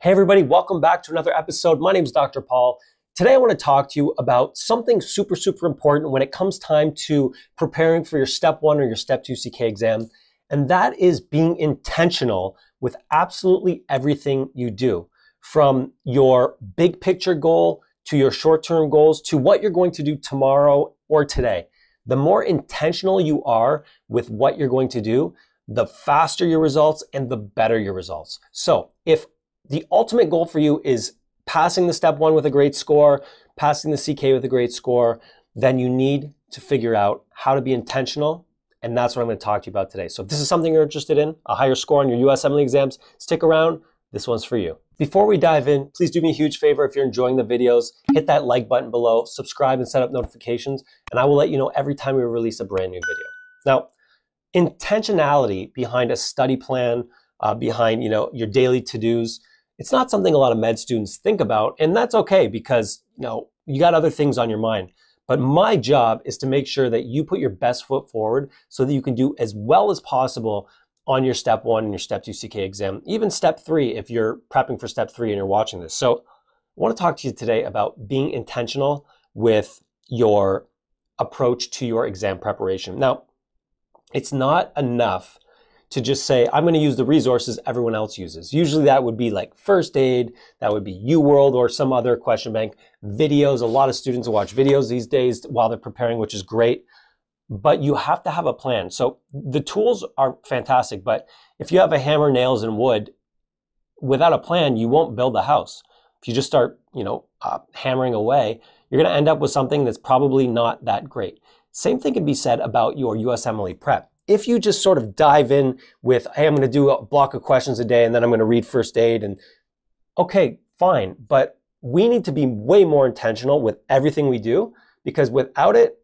Hey, everybody, welcome back to another episode. My name is Dr. Paul. Today, I want to talk to you about something super, super important when it comes time to preparing for your step one or your step two CK exam, and that is being intentional with absolutely everything you do from your big picture goal to your short term goals to what you're going to do tomorrow or today. The more intentional you are with what you're going to do, the faster your results and the better your results. So, if the ultimate goal for you is passing the step one with a great score, passing the CK with a great score, then you need to figure out how to be intentional. And that's what I'm going to talk to you about today. So if this is something you're interested in, a higher score on your USMLE exams, stick around. This one's for you. Before we dive in, please do me a huge favor if you're enjoying the videos, hit that like button below, subscribe and set up notifications, and I will let you know every time we release a brand new video. Now, intentionality behind a study plan, uh, behind you know your daily to-dos, it's not something a lot of med students think about, and that's okay because you know you got other things on your mind. But my job is to make sure that you put your best foot forward so that you can do as well as possible on your step one and your step two CK exam, even step three if you're prepping for step three and you're watching this. So I want to talk to you today about being intentional with your approach to your exam preparation. Now, it's not enough to just say, I'm going to use the resources everyone else uses. Usually that would be like first aid, that would be UWorld or some other question bank, videos. A lot of students watch videos these days while they're preparing, which is great. But you have to have a plan. So the tools are fantastic, but if you have a hammer, nails, and wood, without a plan, you won't build a house. If you just start, you know, uh, hammering away, you're going to end up with something that's probably not that great. Same thing can be said about your USMLE prep if you just sort of dive in with, hey, I'm going to do a block of questions a day and then I'm going to read first aid and okay, fine. But we need to be way more intentional with everything we do because without it,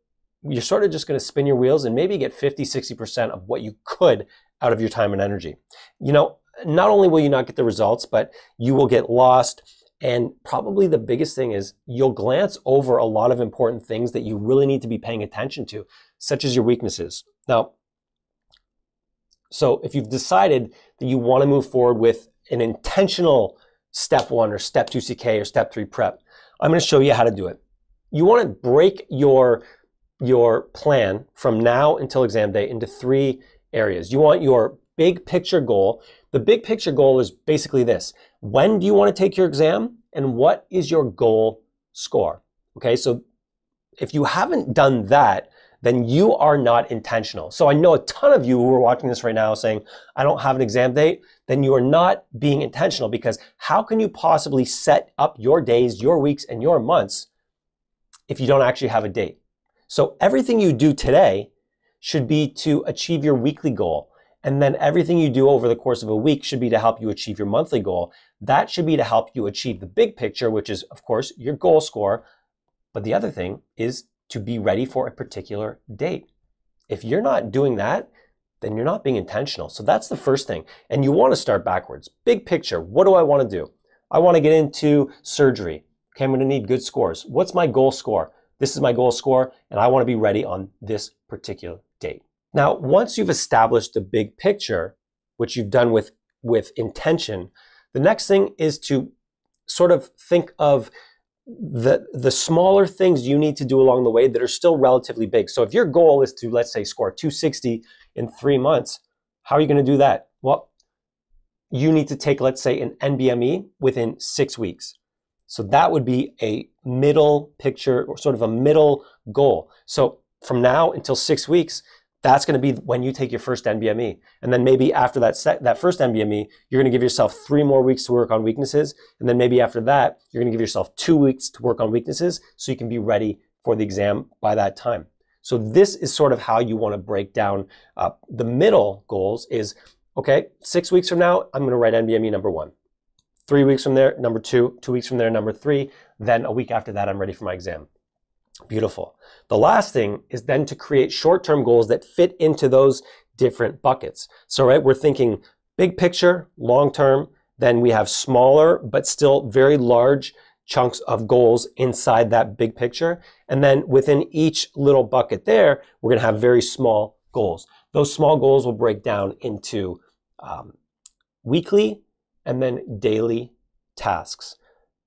you're sort of just going to spin your wheels and maybe get 50, 60% of what you could out of your time and energy. You know, not only will you not get the results, but you will get lost. And probably the biggest thing is you'll glance over a lot of important things that you really need to be paying attention to, such as your weaknesses. Now, so if you've decided that you want to move forward with an intentional step one or step two CK or step three prep, I'm going to show you how to do it. You want to break your your plan from now until exam day into three areas. You want your big picture goal. The big picture goal is basically this. When do you want to take your exam and what is your goal score? Okay, so if you haven't done that, then you are not intentional. So I know a ton of you who are watching this right now saying, I don't have an exam date, then you are not being intentional because how can you possibly set up your days, your weeks, and your months if you don't actually have a date? So everything you do today should be to achieve your weekly goal. And then everything you do over the course of a week should be to help you achieve your monthly goal. That should be to help you achieve the big picture, which is, of course, your goal score. But the other thing is to be ready for a particular date. If you're not doing that, then you're not being intentional. So that's the first thing. And you want to start backwards. Big picture, what do I want to do? I want to get into surgery. Okay, I'm going to need good scores. What's my goal score? This is my goal score, and I want to be ready on this particular date. Now, once you've established the big picture, which you've done with, with intention, the next thing is to sort of think of the the smaller things you need to do along the way that are still relatively big. So if your goal is to let's say score 260 in 3 months, how are you going to do that? Well, you need to take let's say an NBME within 6 weeks. So that would be a middle picture or sort of a middle goal. So from now until 6 weeks, that's going to be when you take your first NBME. And then maybe after that, set, that first NBME, you're going to give yourself three more weeks to work on weaknesses. And then maybe after that, you're going to give yourself two weeks to work on weaknesses so you can be ready for the exam by that time. So this is sort of how you want to break down uh, the middle goals is, okay, six weeks from now, I'm going to write NBME number one. Three weeks from there, number two, two weeks from there, number three. Then a week after that, I'm ready for my exam. Beautiful. The last thing is then to create short-term goals that fit into those different buckets. So, right, we're thinking big picture, long-term, then we have smaller but still very large chunks of goals inside that big picture. And then within each little bucket there, we're going to have very small goals. Those small goals will break down into um, weekly and then daily tasks.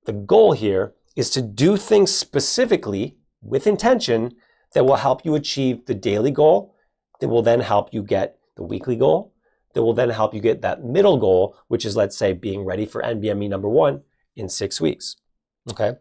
The goal here is to do things specifically with intention that will help you achieve the daily goal, that will then help you get the weekly goal, that will then help you get that middle goal, which is, let's say, being ready for NBME number one in six weeks. Okay.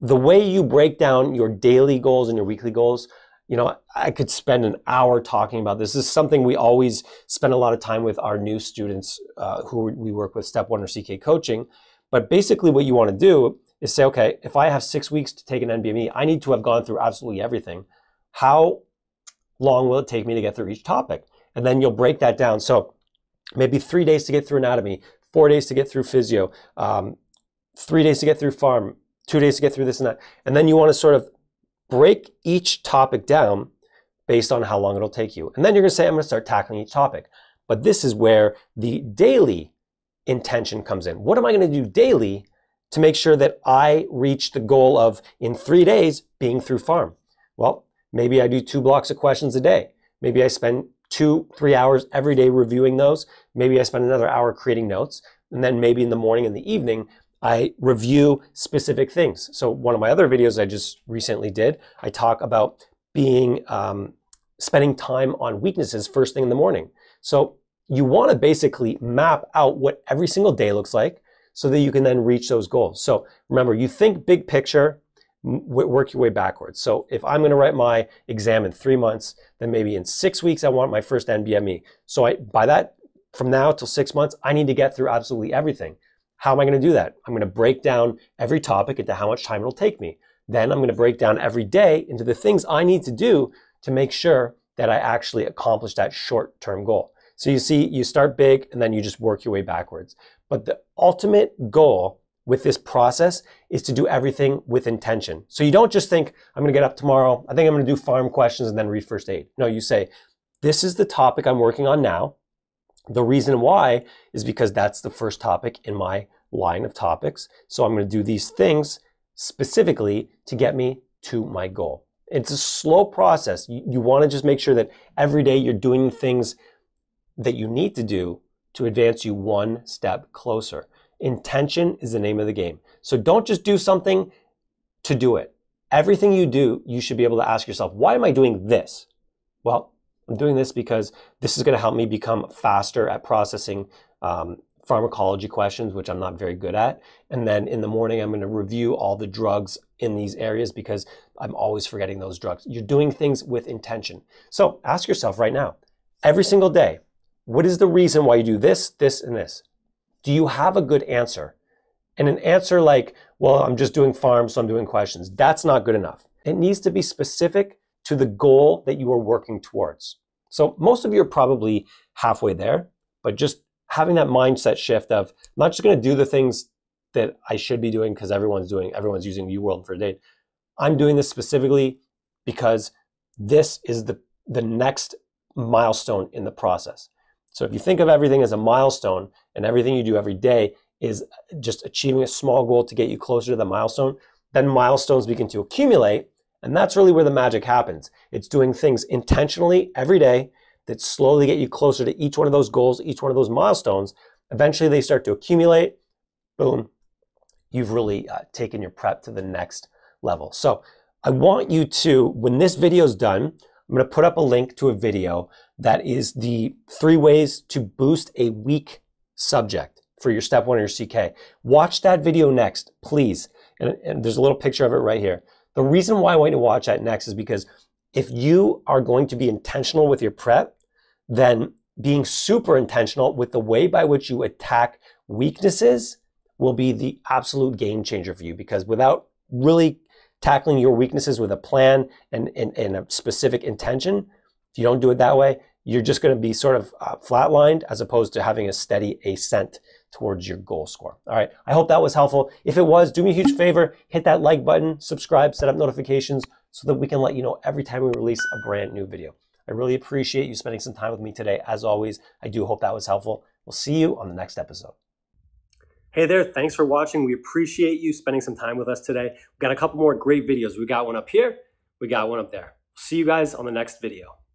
The way you break down your daily goals and your weekly goals, you know, I could spend an hour talking about this. This is something we always spend a lot of time with our new students uh, who we work with, Step One or CK Coaching. But basically, what you want to do is say, okay, if I have six weeks to take an NBME, I need to have gone through absolutely everything. How long will it take me to get through each topic? And then you'll break that down. So maybe three days to get through anatomy, four days to get through physio, um, three days to get through farm, two days to get through this and that. And then you want to sort of break each topic down based on how long it'll take you. And then you're going to say, I'm going to start tackling each topic. But this is where the daily intention comes in. What am I going to do daily to make sure that I reach the goal of in three days being through farm? Well, maybe I do two blocks of questions a day. Maybe I spend two, three hours every day reviewing those. Maybe I spend another hour creating notes. And then maybe in the morning and the evening, I review specific things. So, one of my other videos I just recently did, I talk about being um, spending time on weaknesses first thing in the morning. So, you want to basically map out what every single day looks like so that you can then reach those goals. So remember, you think big picture, work your way backwards. So if I'm going to write my exam in three months, then maybe in six weeks I want my first NBME. So I, by that, from now till six months, I need to get through absolutely everything. How am I going to do that? I'm going to break down every topic into how much time it'll take me. Then I'm going to break down every day into the things I need to do to make sure that I actually accomplish that short term goal. So you see, you start big and then you just work your way backwards. But the ultimate goal with this process is to do everything with intention. So you don't just think, I'm gonna get up tomorrow, I think I'm gonna do farm questions and then read first aid. No, you say, this is the topic I'm working on now. The reason why is because that's the first topic in my line of topics. So I'm gonna do these things specifically to get me to my goal. It's a slow process. You, you wanna just make sure that every day you're doing things that you need to do to advance you one step closer. Intention is the name of the game. So don't just do something to do it. Everything you do, you should be able to ask yourself, why am I doing this? Well, I'm doing this because this is going to help me become faster at processing um, pharmacology questions, which I'm not very good at. And then in the morning, I'm going to review all the drugs in these areas because I'm always forgetting those drugs. You're doing things with intention. So ask yourself right now, every single day, what is the reason why you do this, this, and this? Do you have a good answer? And an answer like, well, I'm just doing farms, so I'm doing questions, that's not good enough. It needs to be specific to the goal that you are working towards. So most of you are probably halfway there, but just having that mindset shift of I'm not just going to do the things that I should be doing because everyone's doing, everyone's using UWorld for a date. I'm doing this specifically because this is the, the next milestone in the process. So if you think of everything as a milestone and everything you do every day is just achieving a small goal to get you closer to the milestone, then milestones begin to accumulate. And that's really where the magic happens. It's doing things intentionally every day that slowly get you closer to each one of those goals, each one of those milestones. Eventually, they start to accumulate. Boom, you've really uh, taken your prep to the next level. So I want you to, when this video is done, I'm going to put up a link to a video that is the three ways to boost a weak subject for your step one or your CK. Watch that video next, please. And, and there's a little picture of it right here. The reason why I want you to watch that next is because if you are going to be intentional with your prep, then being super intentional with the way by which you attack weaknesses will be the absolute game changer for you because without really tackling your weaknesses with a plan and, and, and a specific intention, if you don't do it that way, you're just going to be sort of uh, flatlined as opposed to having a steady ascent towards your goal score. All right, I hope that was helpful. If it was, do me a huge favor, hit that like button, subscribe, set up notifications so that we can let you know every time we release a brand new video. I really appreciate you spending some time with me today. As always, I do hope that was helpful. We'll see you on the next episode. Hey there, thanks for watching. We appreciate you spending some time with us today. We've got a couple more great videos. We got one up here, we got one up there. See you guys on the next video.